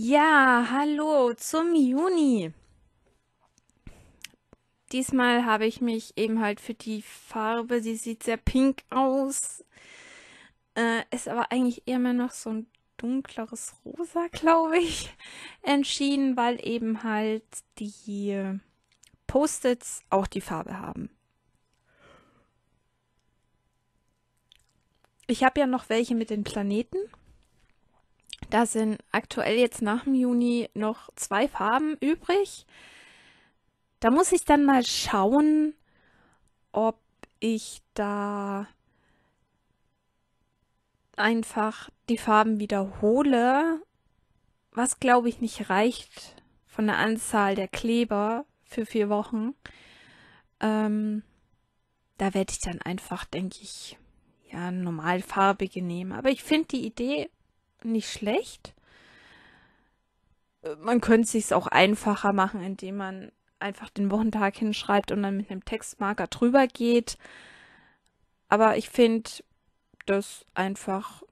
Ja, hallo zum Juni. Diesmal habe ich mich eben halt für die Farbe, die sieht sehr pink aus. Äh, ist aber eigentlich eher mehr noch so ein dunkleres Rosa, glaube ich, entschieden, weil eben halt die Post-its auch die Farbe haben. Ich habe ja noch welche mit den Planeten da sind aktuell jetzt nach dem Juni noch zwei Farben übrig. Da muss ich dann mal schauen, ob ich da einfach die Farben wiederhole, was glaube ich nicht reicht von der Anzahl der Kleber für vier Wochen. Ähm, da werde ich dann einfach, denke ich, ja, normalfarbige nehmen. Aber ich finde die Idee nicht schlecht. Äh, man könnte sich's auch einfacher machen, indem man einfach den Wochentag hinschreibt und dann mit einem Textmarker drüber geht. Aber ich finde das einfach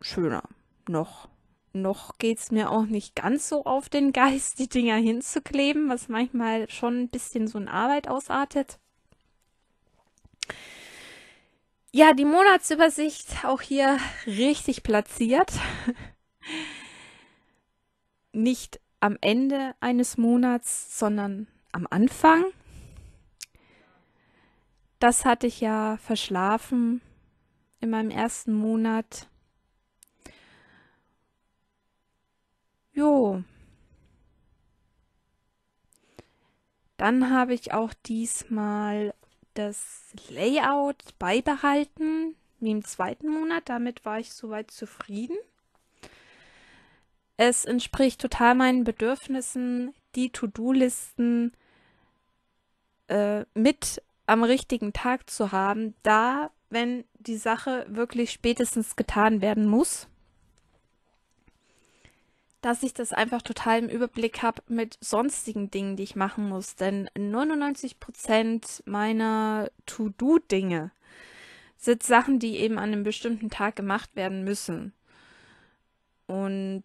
schöner. Noch. Noch es mir auch nicht ganz so auf den Geist, die Dinger hinzukleben, was manchmal schon ein bisschen so in Arbeit ausartet. Ja, die Monatsübersicht auch hier richtig platziert. Nicht am Ende eines Monats, sondern am Anfang. Das hatte ich ja verschlafen in meinem ersten Monat. Jo. Dann habe ich auch diesmal das Layout beibehalten wie im zweiten Monat. Damit war ich soweit zufrieden. Es entspricht total meinen Bedürfnissen, die To-Do-Listen äh, mit am richtigen Tag zu haben, da, wenn die Sache wirklich spätestens getan werden muss dass ich das einfach total im Überblick habe mit sonstigen Dingen, die ich machen muss. Denn 99% meiner To-Do-Dinge sind Sachen, die eben an einem bestimmten Tag gemacht werden müssen. Und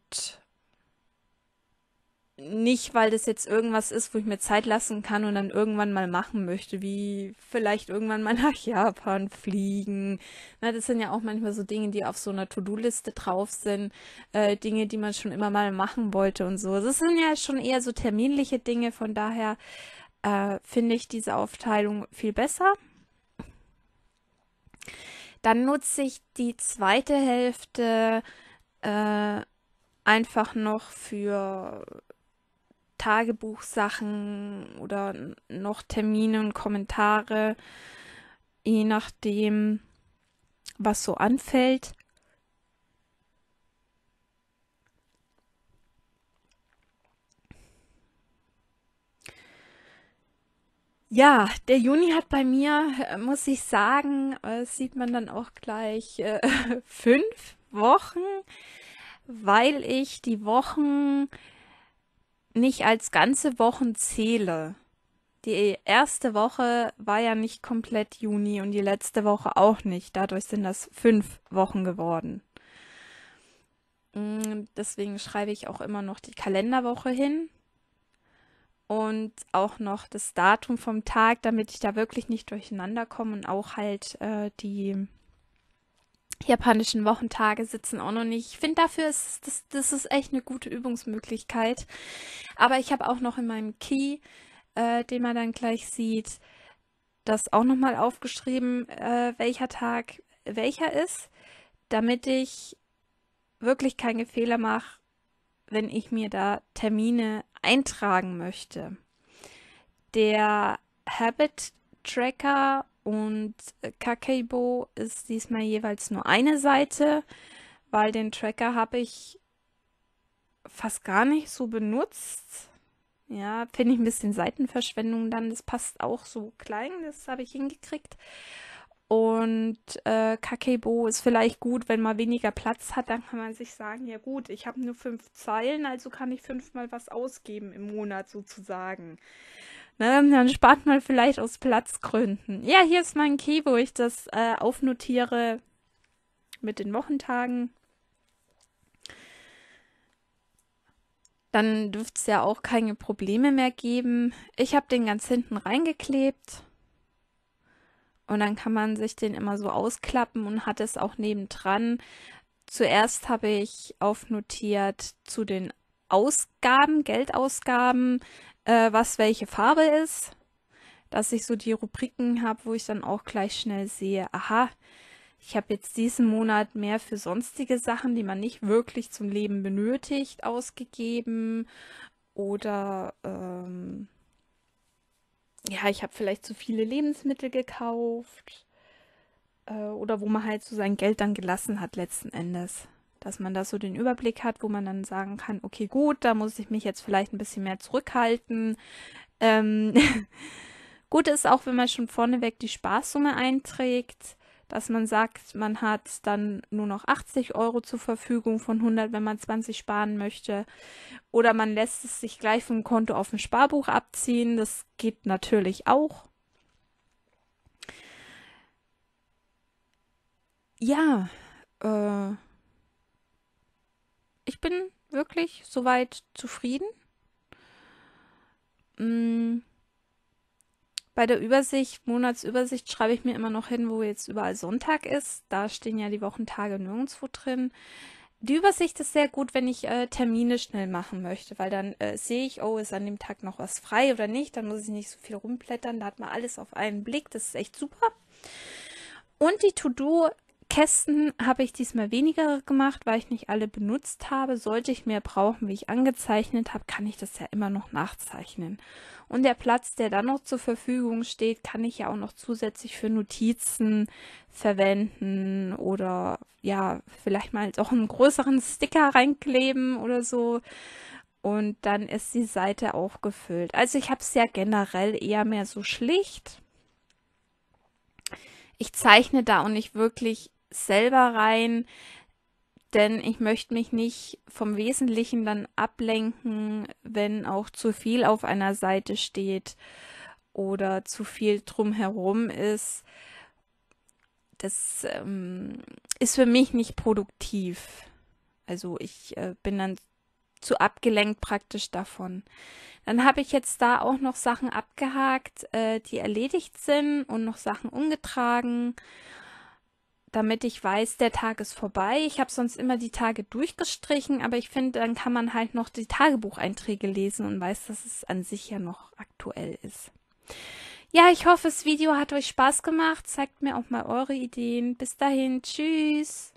nicht, weil das jetzt irgendwas ist, wo ich mir Zeit lassen kann und dann irgendwann mal machen möchte, wie vielleicht irgendwann mal nach Japan fliegen. Na, das sind ja auch manchmal so Dinge, die auf so einer To-Do-Liste drauf sind, äh, Dinge, die man schon immer mal machen wollte und so. Das sind ja schon eher so terminliche Dinge, von daher äh, finde ich diese Aufteilung viel besser. Dann nutze ich die zweite Hälfte äh, einfach noch für Tagebuchsachen oder noch Termine und Kommentare, je nachdem, was so anfällt. Ja, der Juni hat bei mir, äh, muss ich sagen, äh, sieht man dann auch gleich äh, fünf Wochen, weil ich die Wochen nicht als ganze Wochen zähle. Die erste Woche war ja nicht komplett Juni und die letzte Woche auch nicht. Dadurch sind das fünf Wochen geworden. Mm, deswegen schreibe ich auch immer noch die Kalenderwoche hin und auch noch das Datum vom Tag, damit ich da wirklich nicht durcheinander komme und auch halt äh, die japanischen Wochentage sitzen auch noch nicht. Ich finde, dafür ist das, das ist echt eine gute Übungsmöglichkeit. Aber ich habe auch noch in meinem Key, äh, den man dann gleich sieht, das auch noch mal aufgeschrieben, äh, welcher Tag welcher ist, damit ich wirklich keine Fehler mache, wenn ich mir da Termine eintragen möchte. Der Habit Tracker und äh, Kakeibo ist diesmal jeweils nur eine Seite, weil den Tracker habe ich fast gar nicht so benutzt. Ja, finde ich ein bisschen Seitenverschwendung dann. Das passt auch so klein, das habe ich hingekriegt. Und äh, Kakebo ist vielleicht gut, wenn man weniger Platz hat, dann kann man sich sagen, ja gut, ich habe nur fünf Zeilen, also kann ich fünfmal was ausgeben im Monat sozusagen. Ne, dann spart man vielleicht aus Platzgründen. Ja, hier ist mein Key, wo ich das äh, aufnotiere mit den Wochentagen. Dann dürfte es ja auch keine Probleme mehr geben. Ich habe den ganz hinten reingeklebt. Und dann kann man sich den immer so ausklappen und hat es auch nebendran. Zuerst habe ich aufnotiert zu den Ausgaben, Geldausgaben, äh, was welche Farbe ist, dass ich so die Rubriken habe, wo ich dann auch gleich schnell sehe, aha, ich habe jetzt diesen Monat mehr für sonstige Sachen, die man nicht wirklich zum Leben benötigt, ausgegeben. Oder ähm, ja, ich habe vielleicht zu viele Lebensmittel gekauft. Äh, oder wo man halt so sein Geld dann gelassen hat letzten Endes dass man da so den Überblick hat, wo man dann sagen kann, okay, gut, da muss ich mich jetzt vielleicht ein bisschen mehr zurückhalten. Ähm gut ist auch, wenn man schon vorneweg die Sparsumme einträgt, dass man sagt, man hat dann nur noch 80 Euro zur Verfügung von 100, wenn man 20 sparen möchte. Oder man lässt es sich gleich vom Konto auf dem Sparbuch abziehen. Das geht natürlich auch. Ja, äh, bin wirklich soweit zufrieden. Mm. Bei der Übersicht, Monatsübersicht, schreibe ich mir immer noch hin, wo jetzt überall Sonntag ist. Da stehen ja die Wochentage nirgendwo drin. Die Übersicht ist sehr gut, wenn ich äh, Termine schnell machen möchte, weil dann äh, sehe ich, oh, ist an dem Tag noch was frei oder nicht. Dann muss ich nicht so viel rumblättern. Da hat man alles auf einen Blick. Das ist echt super. Und die To-Do Kästen habe ich diesmal weniger gemacht, weil ich nicht alle benutzt habe. Sollte ich mehr brauchen, wie ich angezeichnet habe, kann ich das ja immer noch nachzeichnen. Und der Platz, der dann noch zur Verfügung steht, kann ich ja auch noch zusätzlich für Notizen verwenden oder ja, vielleicht mal auch einen größeren Sticker reinkleben oder so. Und dann ist die Seite auch gefüllt. Also ich habe es ja generell eher mehr so schlicht ich zeichne da auch nicht wirklich selber rein, denn ich möchte mich nicht vom Wesentlichen dann ablenken, wenn auch zu viel auf einer Seite steht oder zu viel drumherum ist. Das ähm, ist für mich nicht produktiv. Also ich äh, bin dann zu abgelenkt praktisch davon. Dann habe ich jetzt da auch noch Sachen abgehakt, äh, die erledigt sind und noch Sachen umgetragen damit ich weiß, der Tag ist vorbei. Ich habe sonst immer die Tage durchgestrichen, aber ich finde, dann kann man halt noch die Tagebucheinträge lesen und weiß, dass es an sich ja noch aktuell ist. Ja, ich hoffe, das Video hat euch Spaß gemacht. Zeigt mir auch mal eure Ideen. Bis dahin, tschüss.